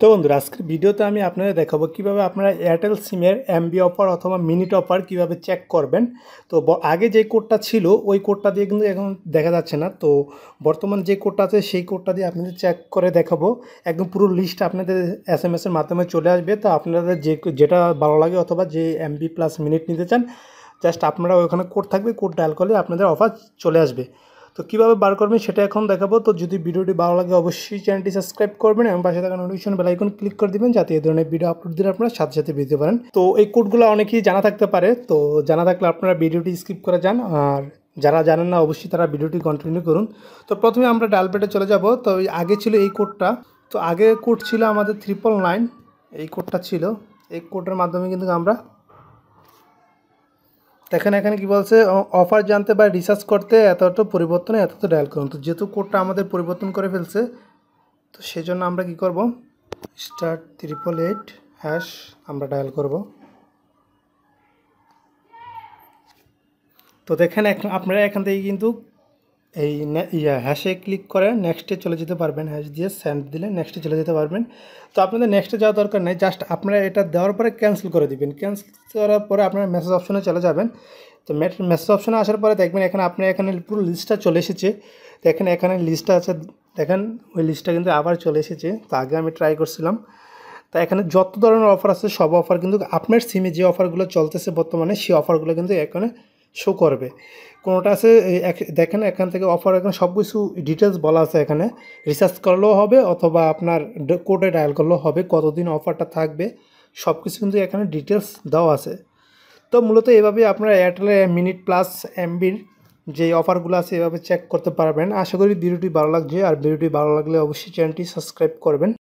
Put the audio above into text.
তো বন্ধুরা আজকের ভিডিওতে আমি আপনাদের দেখাবো কিভাবে আপনারা এয়ারটেল সিমের এমবি অফার অথবা মিনিট অফার কিভাবে চেক করবেন তো আগে যে কোডটা ছিল ওই কোডটা দিয়ে কিন্তু এখন দেখা যাচ্ছে না তো বর্তমান যে কোডটা আছে সেই কোডটা দিয়ে আপনাদের চেক করে দেখাবো একদম পুরো লিস্ট আপনাদের এস এম এসের মাধ্যমে চলে আসবে তো আপনাদের যে যেটা ভালো লাগে অথবা যে এমবি প্লাস মিনিট নিতে চান জাস্ট আপনারা ওইখানে কোড থাকবে কোড ডায়াল করলে আপনাদের অফার চলে আসবে তো কীভাবে বার করবেন সেটা এখন দেখাবো তো যদি ভিডিওটি ভালো লাগে অবশ্যই চ্যানেলটি সাবস্ক্রাইব করবেন এবং পাশে থাকা নোটিফিকেশন বেল আইকন ক্লিক করে দিবেন যাতে এই ধরনের ভিডিও আপলোড দিলে আপনারা সাথে সাথে পেতে পারেন তো এই কোডগুলো অনেকেই জানা থাকতে পারে তো জানা থাকলে আপনারা ভিডিওটি স্কিপ করে যান আর যারা জানেন না অবশ্যই তারা ভিডিওটি কন্টিনিউ করুন তো প্রথমে আমরা ডালপেটে চলে যাব তো আগে ছিল এই কোডটা তো আগে কোড ছিল আমাদের ট্রিপল নাইন এই কোডটা ছিল এই কোডের মাধ্যমে কিন্তু আমরা দেখেন এখানে কি বলছে অফার জানতে বা রিসার্চ করতে এত এত পরিবর্তন এত এত ডায়াল করুন তো যেহেতু কোডটা আমাদের পরিবর্তন করে ফেলছে তো সেজন্য আমরা কি করব স্টার ত্রিপল এইট হ্যাশ আমরা ডায়াল করব তো দেখেন এখন আপনারা এখান থেকে কিন্তু এই ইয়া হ্যাশে ক্লিক করে নেক্সটে চলে যেতে পারবেন হ্যাশ দিয়ে স্যান্ড দিলে নেক্সটে চলে যেতে পারবেন তো আপনাদের নেক্সটে যাওয়ার দরকার নেই জাস্ট আপনারা এটা দেওয়ার পরে ক্যান্সেল করে দিবেন ক্যান্সেল করার পরে আপনারা মেসেজ অপশনে চলে যাবেন তো মেসেজ অপশনে আসার পরে দেখবেন এখানে আপনার এখানে পুরো লিস্টটা চলে এসেছে এখানে এখানে লিস্টটা আছে দেখেন ওই লিস্টটা কিন্তু আবার চলে এসেছে তো আগে আমি ট্রাই করছিলাম তা এখানে যত ধরনের অফার আছে সব অফার কিন্তু আপনার সিমে যে অফারগুলো চলতেছে বর্তমানে সেই অফারগুলো কিন্তু এখানে শো করবে কোনোটা আছে দেখেন এখান থেকে অফার এখানে সব কিছু ডিটেলস বলা আছে এখানে রিসার্চ করলেও হবে অথবা আপনার কোডে ডায়াল করলেও হবে কতদিন অফারটা থাকবে সব কিছু কিন্তু এখানে ডিটেলস দেওয়া আছে তো মূলত এভাবে আপনার এয়ারটেলে মিনিট প্লাস এমবির যে অফারগুলো আছে এভাবে চেক করতে পারবেন আশা করি ভিডিওটি ভালো লাগছে আর ভিডিওটি ভালো লাগলে অবশ্যই চ্যানেলটি সাবস্ক্রাইব করবেন